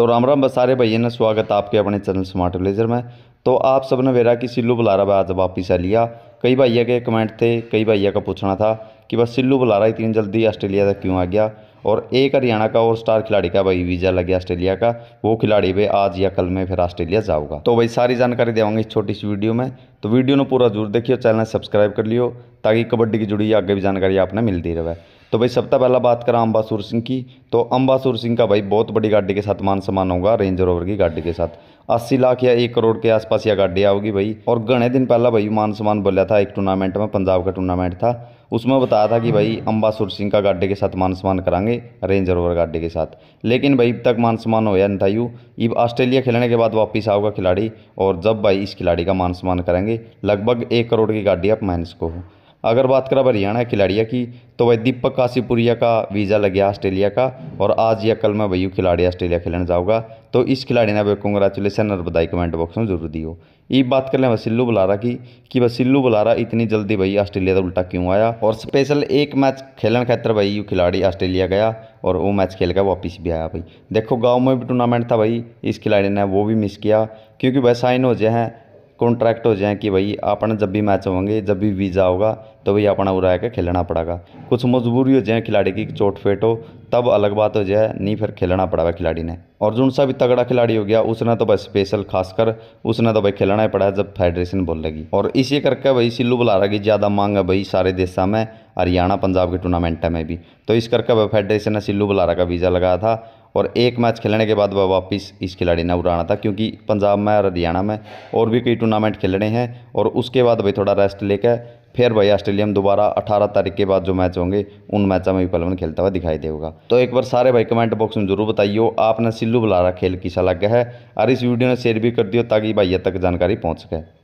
तो राम राम बसारे भैया ने स्वागत आपके अपने चैनल स्मार्ट ब्लेजर में तो आप सब ने मेरा कि सिल्लू बुलारा बाद आज वापिस आ लिया कई भैया के कमेंट थे कई भैया का पूछना था कि बस सिल्लू बुलारा इतनी जल्दी ऑस्ट्रेलिया तक क्यों आ गया और एक हरियाणा का और स्टार खिलाड़ी का भाई वीज़ा लग गया ऑस्ट्रेलिया का वो खिलाड़ी भी आज या कल में फिर ऑस्ट्रेलिया जाऊँगा तो भाई सारी जानकारी देवांगे इस छोटी सी वीडियो में तो वीडियो ने पूरा जरूर देखिए चैनल सब्सक्राइब कर लियो ताकि कबड्डी की जुड़ी आगे भी जानकारी आपने मिलती रहे तो भाई सबसे पहला बात करा अम्बासूर सिंह की तो अम्बासुर सिंह का भाई बहुत बड़ी गाड़ी के साथ मान सम्मान होगा रेंजर ओवर की गाड़ी के साथ अस्सी लाख या एक करोड़ के आसपास यह गाड़ी आओगी भाई और घने दिन पहला भाई मान सम्मान बोला था एक टूर्नामेंट में पंजाब का टूर्नामेंट था उसमें बताया था कि भाई अम्बासुर सिंह का गाडी के साथ मान सम्मान करांगे रेंजर ओवर गाडी के साथ लेकिन भाई अब तक मान सम्मान या नहीं था यू इब ऑस्ट्रेलिया खेलने के बाद वापिस आओगा खिलाड़ी और जब भाई इस खिलाड़ी का मान सम्मान करेंगे लगभग एक करोड़ की गाड़ी आप माइनस को हो अगर बात करें हरियाणा खिलाड़िया की तो वह दीपक काशीपुरिया का वीज़ा लग गया ऑस्ट्रेलिया का और आज या कल मैं वही खिलाड़ी ऑस्ट्रेलिया खेलने जाऊँगा तो इस खिलाड़ी ने कंग्रेचुलेसन और बधाई कमेंट बॉक्स में जरूर दी हो ये बात कर लें वसिल्लू बुलारा की कि वसिल्लू बुलारा इतनी जल्दी भाई ऑस्ट्रेलिया का उल्टा क्यों आया और स्पेशल एक मैच खेलने खातर भाई यू खिलाड़ी ऑस्ट्रेलिया गया और वो मैच खेल कर वापस भी आया भाई देखो गाँव में भी टूर्नामेंट था भाई इस खिलाड़ी ने वो भी मिस किया क्योंकि वह साइन हो जाए हैं कॉन्ट्रैक्ट हो जाए कि भाई अपना जब भी मैच होंगे जब भी वीज़ा होगा तो भाई अपना उरा के खेलना पड़ेगा कुछ मजबूरी हो जाए खिलाड़ी की चोट फेट हो तब अलग बात हो जाए नहीं फिर खेलना पड़ेगा खिलाड़ी ने और जो सा भी तगड़ा खिलाड़ी हो गया उसने तो भाई स्पेशल खासकर उसने तो भाई खेलना ही पड़ा जब फेडरेशन बोल लगी और इसी करके भाई सिल्लू बुला रहा ज़्यादा मांग है भाई सारे देशों में हरियाणा पंजाब के टूर्नामेंट में भी तो इस करके फेडरेशन ने सिल्लू बुलारा का वीज़ा लगाया था और एक मैच खेलने के बाद वह वापस इस खिलाड़ी ने उड़ाना था क्योंकि पंजाब में और हरियाणा में और भी कई टूर्नामेंट खेलने हैं और उसके बाद भाई थोड़ा रेस्ट लेकर फिर भाई ऑस्ट्रेलिया में दोबारा अठारह तारीख के बाद जो मैच होंगे उन मैचों में भी पलवन खेलता हुआ दिखाई देगा तो एक बार सारे भाई कमेंट बॉक्स में जरूर बताइए आपने सिल्लू बुलारा खेल किसा लग गया है और इस वीडियो ने शेयर भी कर दियो ताकि भाइय तक जानकारी पहुँच सके